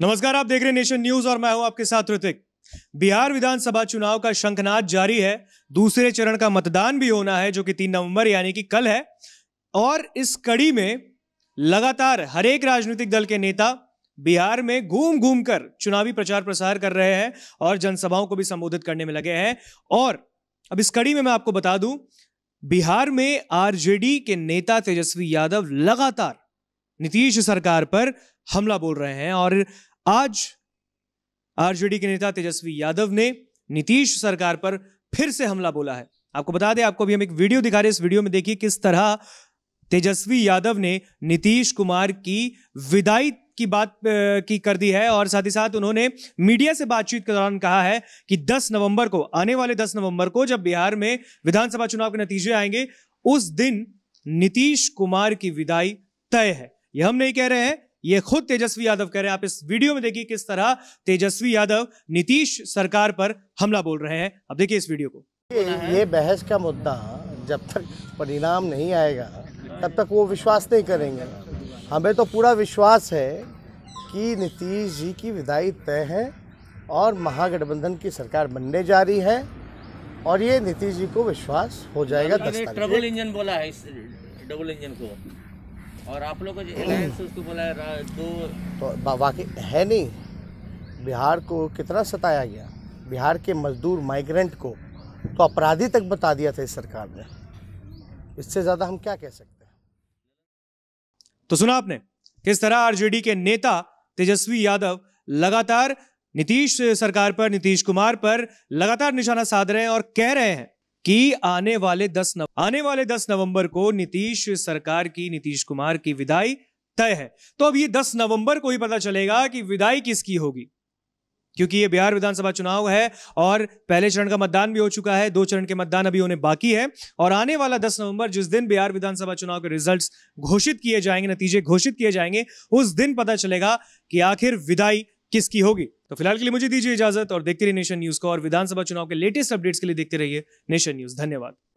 नमस्कार आप देख रहे हैं नेशन न्यूज और मैं हूं आपके साथ ऋतिक बिहार विधानसभा चुनाव का शंखनाद जारी है दूसरे चरण का मतदान भी होना है जो कि तीन नवंबर यानी कि कल है और इस कड़ी में लगातार एक राजनीतिक दल के नेता बिहार में घूम घूम कर चुनावी प्रचार प्रसार कर रहे हैं और जनसभाओं को भी संबोधित करने में लगे हैं और अब इस कड़ी में मैं आपको बता दूं बिहार में आरजेडी के नेता तेजस्वी यादव लगातार नीतीश सरकार पर हमला बोल रहे हैं और आज आरजेडी के नेता तेजस्वी यादव ने नीतीश सरकार पर फिर से हमला बोला है आपको बता दें आपको अभी हम एक वीडियो दिखा रहे हैं इस वीडियो में देखिए किस तरह तेजस्वी यादव ने नीतीश कुमार की विदाई की बात की कर दी है और साथ ही साथ उन्होंने मीडिया से बातचीत के दौरान कहा है कि 10 नवंबर को आने वाले 10 नवंबर को जब बिहार में विधानसभा चुनाव के नतीजे आएंगे उस दिन नीतीश कुमार की विदाई तय है यह हम नहीं कह रहे हैं ये खुद तेजस्वी यादव कह रहे हैं आप इस वीडियो में देखिए किस तरह तेजस्वी यादव नीतीश सरकार पर हमला बोल रहे हैं अब देखिए इस वीडियो को ये बहस का मुद्दा जब तक परिणाम नहीं आएगा तब तक वो विश्वास नहीं करेंगे हमें तो पूरा विश्वास है कि नीतीश जी की विदाई तय है और महागठबंधन की सरकार बनने जा रही है और ये नीतीश जी को विश्वास हो जाएगा ट्रबल इंजन बोला है इस डबल इंजन को और आप लोग है तो वाकई है नहीं बिहार को कितना सताया गया बिहार के मजदूर माइग्रेंट को तो अपराधी तक बता दिया था इस सरकार ने इससे ज़्यादा हम क्या कह सकते हैं तो सुना आपने किस तरह आरजेडी के नेता तेजस्वी यादव लगातार नीतीश सरकार पर नीतीश कुमार पर लगातार निशाना साध रहे हैं और कह रहे हैं कि आने वाले दस नव... आने वाले दस नवंबर को नीतीश सरकार की नीतीश कुमार की विदाई तय है तो अब ये दस नवंबर को ही पता चलेगा कि विदाई किसकी होगी क्योंकि ये बिहार विधानसभा चुनाव है और पहले चरण का मतदान भी हो चुका है दो चरण के मतदान अभी होने बाकी है और आने वाला 10 नवंबर जिस दिन बिहार विधानसभा चुनाव के रिजल्ट्स घोषित किए जाएंगे नतीजे घोषित किए जाएंगे उस दिन पता चलेगा कि आखिर विदाई किसकी होगी तो फिलहाल के लिए मुझे दीजिए इजाजत और देखते रहिए नेशन न्यूज को और विधानसभा चुनाव के लेटेस्ट अपडेट्स के लिए देखते रहिए नेशन न्यूज धन्यवाद